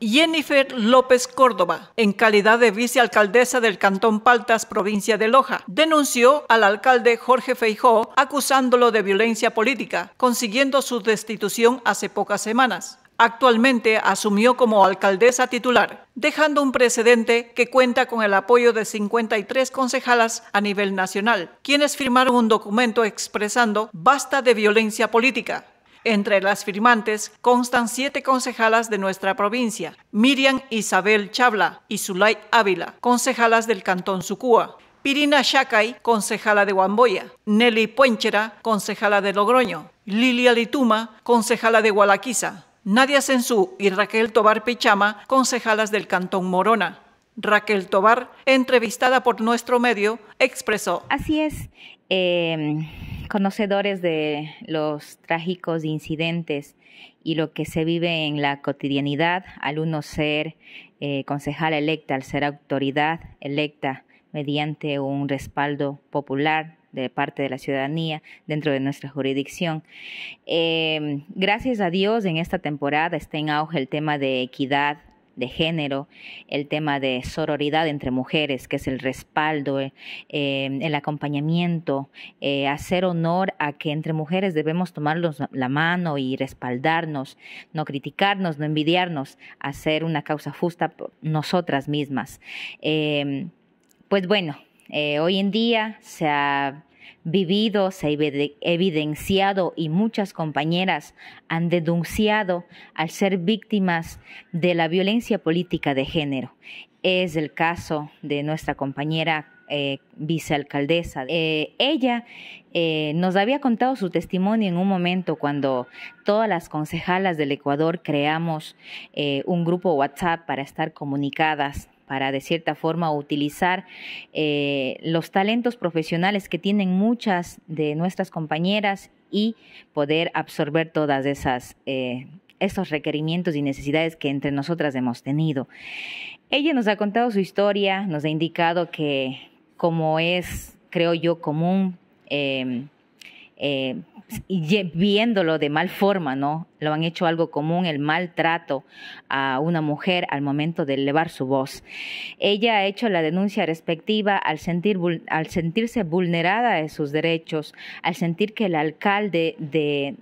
Jennifer López Córdoba, en calidad de vicealcaldesa del Cantón Paltas, provincia de Loja, denunció al alcalde Jorge Feijó acusándolo de violencia política, consiguiendo su destitución hace pocas semanas. Actualmente asumió como alcaldesa titular, dejando un precedente que cuenta con el apoyo de 53 concejalas a nivel nacional, quienes firmaron un documento expresando basta de violencia política entre las firmantes constan siete concejalas de nuestra provincia, Miriam Isabel Chabla y Zulay Ávila, concejalas del Cantón Sucúa, Pirina Shakay, concejala de Huamboya, Nelly Puenchera, concejala de Logroño, Lilia Lituma, concejala de Gualaquiza, Nadia Sensú y Raquel Tobar Pichama, concejalas del Cantón Morona. Raquel Tobar, entrevistada por nuestro medio, expresó. Así es. Eh Conocedores de los trágicos incidentes y lo que se vive en la cotidianidad, al uno ser eh, concejal electa, al ser autoridad electa mediante un respaldo popular de parte de la ciudadanía dentro de nuestra jurisdicción. Eh, gracias a Dios en esta temporada está en auge el tema de equidad de género, el tema de sororidad entre mujeres, que es el respaldo, eh, em, el acompañamiento, eh, hacer honor a que entre mujeres debemos tomarnos la mano y respaldarnos, no criticarnos, no envidiarnos, hacer una causa justa por nosotras mismas. Em, pues bueno, eh, hoy en día se ha vivido, se ha evidenciado y muchas compañeras han denunciado al ser víctimas de la violencia política de género. Es el caso de nuestra compañera eh, vicealcaldesa. Eh, ella eh, nos había contado su testimonio en un momento cuando todas las concejalas del Ecuador creamos un grupo WhatsApp para estar comunicadas para de cierta forma utilizar eh, los talentos profesionales que tienen muchas de nuestras compañeras y poder absorber todas esas eh, esos requerimientos y necesidades que entre nosotras hemos tenido. Ella nos ha contado su historia, nos ha indicado que como es, creo yo, común eh, y viéndolo de mal forma, ¿no? Lo han hecho algo común, el maltrato a una mujer al momento de elevar su voz. Ella ha hecho la denuncia respectiva al, sentir, al sentirse vulnerada de sus derechos, al sentir que el alcalde de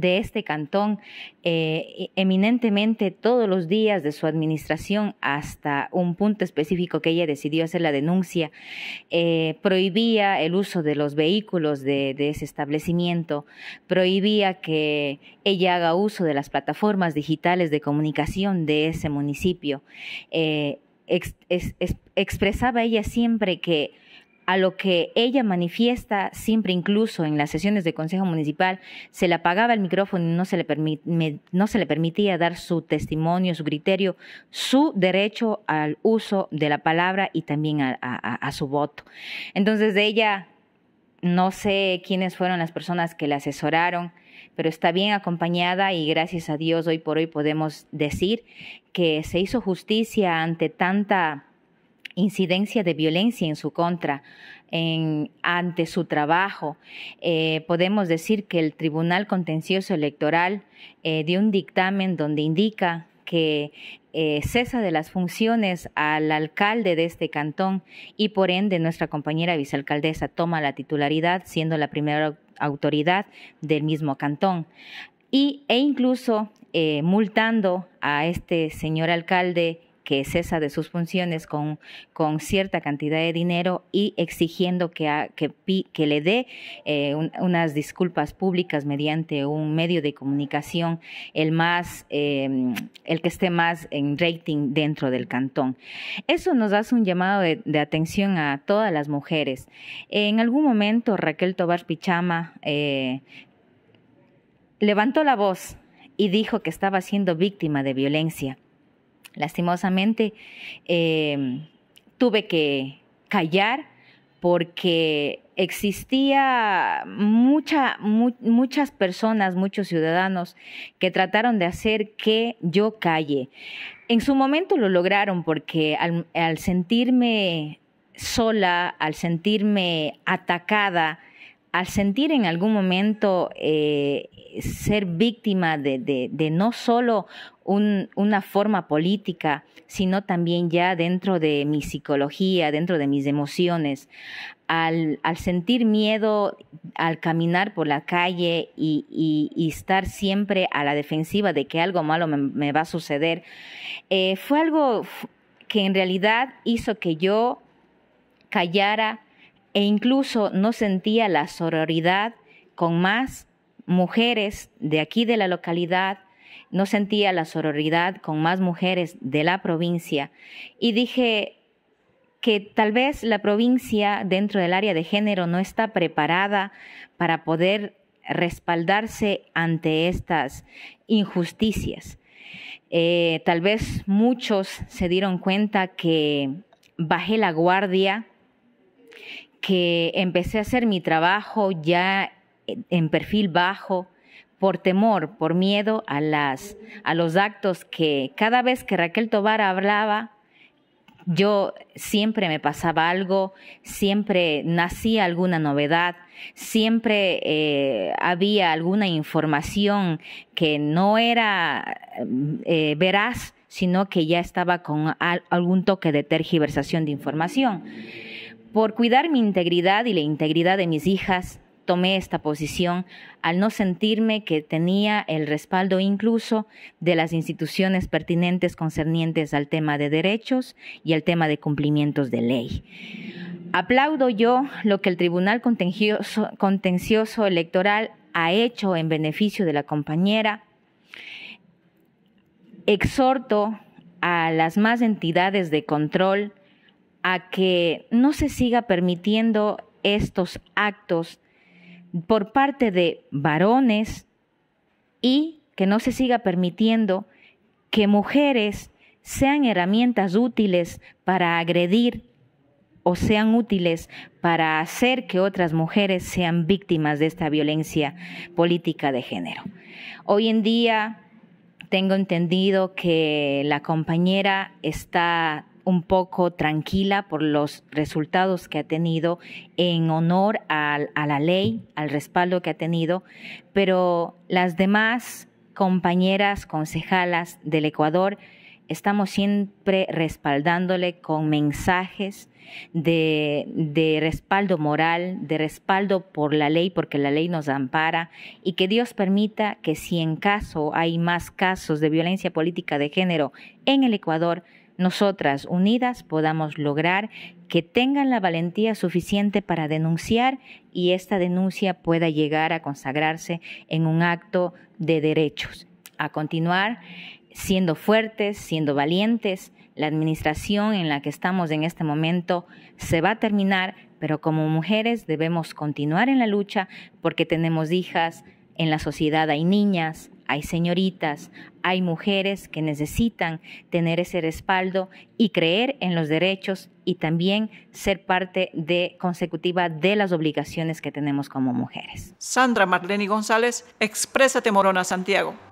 de este cantón eh, eminentemente todos los días de su administración hasta un punto específico que ella decidió hacer la denuncia, eh, prohibía el uso de los vehículos de, ese establecimiento, prohibía que ella haga uso de las plataformas digitales de comunicación de ese municipio. Eh, expresaba ella siempre que a lo que ella manifiesta siempre incluso en las sesiones de Consejo Municipal, se le apagaba el micrófono y no se le, permitía dar su testimonio, su criterio, su derecho al uso de la palabra y también a su voto. Entonces de ella no sé quiénes fueron las personas que la asesoraron, pero está bien acompañada y gracias a Dios hoy por hoy podemos decir que se hizo justicia ante tanta incidencia de violencia en su contra ante su trabajo. Eh, podemos decir que el Tribunal Contencioso Electoral eh, dio un dictamen donde indica que eh, cesa de las funciones al alcalde de este cantón y por ende nuestra compañera vicealcaldesa toma la titularidad siendo la primera autoridad del mismo cantón. Y, e incluso multando a este señor alcalde que cesa de sus funciones con, con cierta cantidad de dinero y exigiendo que, que, le dé eh, unas disculpas públicas mediante un medio de comunicación el más em, el que esté más en rating dentro del cantón. Eso nos hace un llamado de, atención a todas las mujeres. En algún momento Raquel Tobar Pichama eh, levantó la voz y dijo que estaba siendo víctima de violencia lastimosamente em, tuve que callar porque existía mucha, muchas personas, muchos ciudadanos que trataron de hacer que yo calle. En su momento lo lograron porque al sentirme sola, al sentirme atacada, al sentir en algún momento eh, ser víctima de, no solo una forma política, sino también ya dentro de mi psicología, dentro de mis emociones, al, sentir miedo, al caminar por la calle y, estar siempre a la defensiva de que algo malo me, va a suceder, eh, fue algo que en realidad hizo que yo callara e incluso no sentía la sororidad con más mujeres de aquí de la localidad, no sentía la sororidad con más mujeres de la provincia y dije que tal vez la provincia dentro del área de género no está preparada para poder respaldarse ante estas injusticias. Eh, tal vez muchos se dieron cuenta que bajé la guardia que empecé a hacer mi trabajo ya en perfil bajo por temor, por miedo a las a los actos que cada vez que Raquel Tobar hablaba yo siempre me pasaba algo, siempre nacía alguna novedad, siempre eh, había alguna información que no era mm, eh, veraz, sino que ya estaba con algún toque de tergiversación de información. Por cuidar mi integridad y la integridad de mis hijas, tomé esta posición al no sentirme que tenía el respaldo incluso de las instituciones pertinentes concernientes al tema de derechos y al tema de cumplimientos de ley. Aplaudo yo lo que el Tribunal Contencioso, Electoral ha hecho en beneficio de la compañera. Exhorto a las más entidades de control, a que no se siga permitiendo estos actos por parte de varones y que no se siga permitiendo que mujeres sean herramientas útiles para agredir o sean útiles para hacer que otras mujeres sean víctimas de esta violencia política de género. Hoy en día tengo entendido que la compañera está un poco tranquila por los resultados que ha tenido en honor a, la ley, al respaldo que ha tenido, pero las demás compañeras concejalas del Ecuador estamos siempre respaldándole con mensajes de, respaldo moral, de respaldo por la ley, porque la ley nos ampara, y que Dios permita que si en caso hay más casos de violencia política de género en el Ecuador, nosotras unidas podamos lograr que tengan la valentía suficiente para denunciar y esta denuncia pueda llegar a consagrarse en un acto de derechos. A continuar siendo fuertes, siendo valientes, la administración en la que estamos en este momento se va a terminar, pero como mujeres debemos continuar en la lucha porque tenemos hijas, en la sociedad hay niñas, hay señoritas, hay mujeres que necesitan tener ese respaldo y creer en los derechos y también ser parte de consecutiva de las obligaciones que tenemos como mujeres. Sandra Marlene González, Exprésate Morona Santiago.